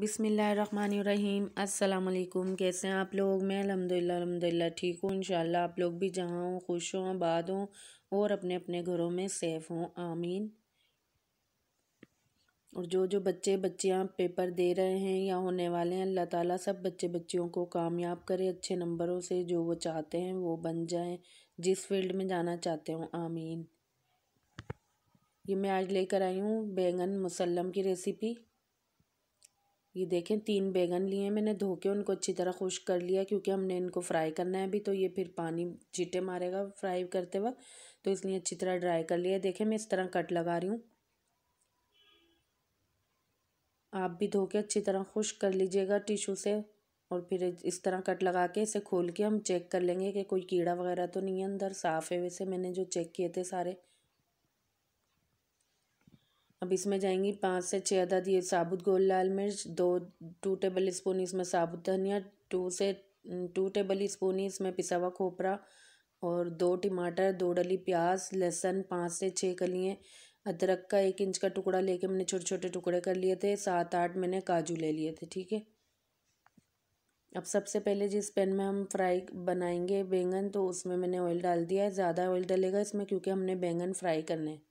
बिसमीम् अल्लाम कैसे हैं आप लोग मैं अलहमदिल्ला अलहमदिल्ला ठीक हूँ इंशाल्लाह आप लोग भी जहाँ हों खुश हों आबाद हों और अपने अपने घरों में सेफ़ हों आमीन और जो जो बच्चे बच्चियाँ पेपर दे रहे हैं या होने वाले हैं अल्लाह ताला सब बच्चे बच्चियों को कामयाब करे अच्छे नंबरों से जो वो चाहते हैं वो बन जाएँ जिस फील्ड में जाना चाहते हों आमीन ये मैं आज लेकर आई हूँ बैंगन मुसलम की रेसिपी ये देखें तीन बैगन लिए हैं मैंने धो के उनको अच्छी तरह खुश कर लिया क्योंकि हमने इनको फ्राई करना है अभी तो ये फिर पानी चीटे मारेगा फ्राई करते वक्त तो इसलिए अच्छी तरह ड्राई कर लिया देखें मैं इस तरह कट लगा रही हूँ आप भी धो के अच्छी तरह खुश कर लीजिएगा टिशू से और फिर इस तरह कट लगा के इसे खोल के हम चेक कर लेंगे कि कोई कीड़ा वगैरह तो नहीं है अंदर साफ़ है वैसे मैंने जो चेक किए थे सारे अब इसमें जाएंगी पाँच से छः अदद ये साबुत गोल लाल मिर्च दो टू टेबल स्पून इसमें साबुत धनिया टू से टू टेबल स्पून इसमें पिसा हुआ खोपरा और दो टमाटर दो डली प्याज लहसुन पाँच से छः कलियाँ अदरक का एक इंच का टुकड़ा लेके मैंने छोटे छोटे टुकड़े कर लिए थे सात आठ मैंने काजू ले लिए थे ठीक है अब सबसे पहले जिस पैन में हम फ्राई बनाएंगे बैंगन तो उसमें मैंने ऑयल डाल दिया है ज़्यादा ऑयल डलेगा इसमें क्योंकि हमने बैंगन फ्राई करने हैं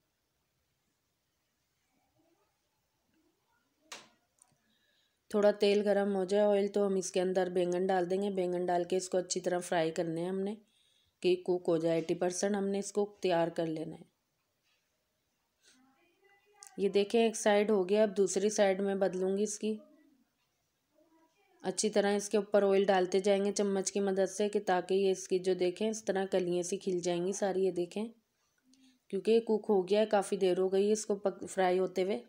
थोड़ा तेल गर्म हो जाए ऑयल तो हम इसके अंदर बैंगन डाल देंगे बैंगन डाल के इसको अच्छी तरह फ्राई करने हैं हमने कि कुक हो जाए एट्टी परसेंट हमने इसको तैयार कर लेना है ये देखें एक साइड हो गया अब दूसरी साइड में बदलूँगी इसकी अच्छी तरह इसके ऊपर ऑयल डालते जाएंगे चम्मच की मदद से कि ताकि ये इसकी जो देखें इस तरह कलियाँ सी खिल जाएंगी सारी ये देखें क्योंकि कुक हो गया है काफ़ी देर हो गई है इसको पक फ्राई होते हुए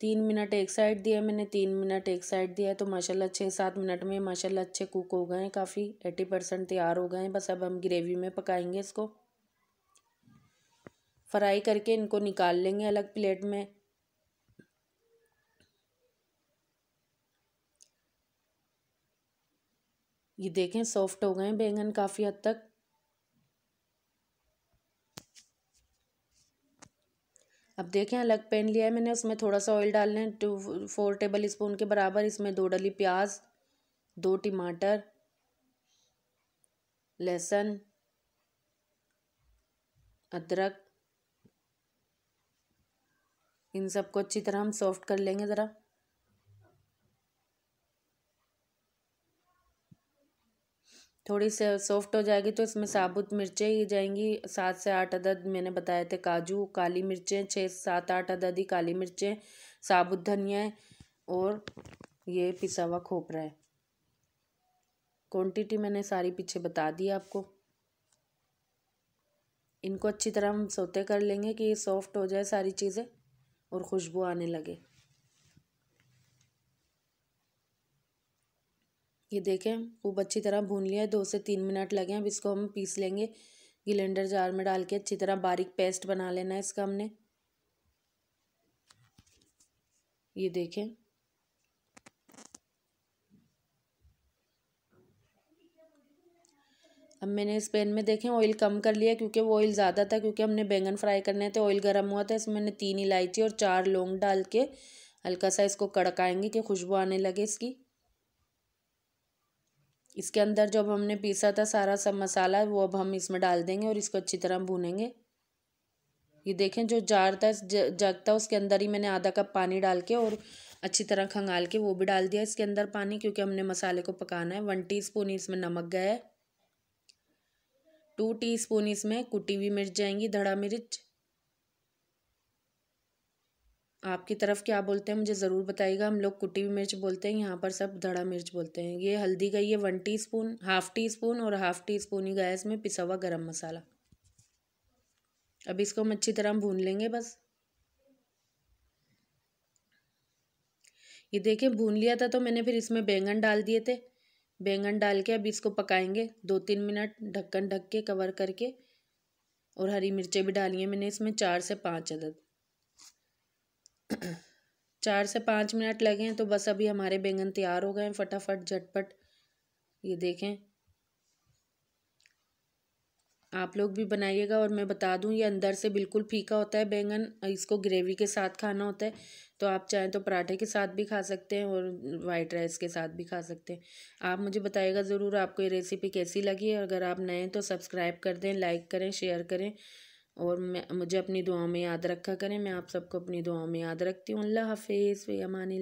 तीन मिनट एक साइड दिया मैंने तीन मिनट एक साइड दिया तो माशाल्लाह छः सात मिनट में माशाल्लाह अच्छे कुक हो गए काफ़ी एटी परसेंट तैयार हो गए हैं बस अब हम ग्रेवी में पकाएंगे इसको फ्राई करके इनको निकाल लेंगे अलग प्लेट में ये देखें सॉफ्ट हो गए बैंगन काफ़ी हद तक अब देखें अलग पैन लिया है मैंने उसमें थोड़ा सा ऑयल डालना है टू फोर टेबल स्पून के बराबर इसमें दो डली प्याज दो टमाटर लहसुन अदरक इन सबको अच्छी तरह हम सॉफ्ट कर लेंगे ज़रा थोड़ी सी सॉफ्ट हो जाएगी तो इसमें साबुत मिर्चें ही जाएंगी सात से आठ अदद मैंने बताए थे काजू काली मिर्चें छः सात आठ अदद ही काली मिर्चें साबुत धनिया और ये पिसा हुआ खोपरा है क्वांटिटी मैंने सारी पीछे बता दी आपको इनको अच्छी तरह हम सोते कर लेंगे कि ये सॉफ्ट हो जाए सारी चीज़ें और खुशबू आने लगे ये देखें खूब अच्छी तरह भून लिया है दो से तीन मिनट लगे अब इसको हम पीस लेंगे गिलेंडर जार में डाल के अच्छी तरह बारीक पेस्ट बना लेना है इसका हमने ये देखें अब मैंने इस पैन में देखें ऑयल कम कर लिया क्योंकि वो ऑयल ज़्यादा था क्योंकि हमने बैंगन फ्राई करने थे ऑयल गर्म हुआ था इसमें मैंने तीन इलायची और चार लौंग डाल के हल्का सा इसको कड़काएंगे कि खुशबू आने लगे इसकी इसके अंदर जब हमने पीसा था सारा सब मसाला वो अब हम इसमें डाल देंगे और इसको अच्छी तरह भूनेंगे ये देखें जो जार था जग था उसके अंदर ही मैंने आधा कप पानी डाल के और अच्छी तरह खंगाल के वो भी डाल दिया इसके अंदर पानी क्योंकि हमने मसाले को पकाना है वन टी इसमें नमक गया है टू टी इसमें कुटी हुई मिर्च जाएंगी धड़ा मिर्च आपकी तरफ क्या बोलते हैं मुझे ज़रूर बताइएगा हम लोग कुटी हुई मिर्च बोलते हैं यहाँ पर सब धड़ा मिर्च बोलते हैं ये हल्दी का ये one teaspoon half teaspoon और हाफ़ टी स्पून ही गया इसमें पिसा हुआ गर्म मसाला अब इसको हम अच्छी तरह भून लेंगे बस ये देखें भून लिया था तो मैंने फिर इसमें बैंगन डाल दिए थे बैंगन डाल के अब इसको पकाएंगे दो तीन मिनट ढक्कन ढक के कवर करके और हरी मिर्चें भी डाली हैं मैंने इसमें चार से पाँच अदद चार से पाँच मिनट लगे हैं तो बस अभी हमारे बैंगन तैयार हो गए हैं फटाफट झटपट ये देखें आप लोग भी बनाइएगा और मैं बता दूं ये अंदर से बिल्कुल फीका होता है बैंगन इसको ग्रेवी के साथ खाना होता है तो आप चाहें तो पराठे के साथ भी खा सकते हैं और वाइट राइस के साथ भी खा सकते हैं आप मुझे बताइएगा ज़रूर आपको ये रेसिपी कैसी लगी है अगर आप नए हैं तो सब्सक्राइब कर दें लाइक करें शेयर करें और मैं मुझे अपनी दुआओं में याद रखा करें मैं आप सबको अपनी दुआओं में याद रखती हूँ अल्लाह हाफिज़ फ़ी अमान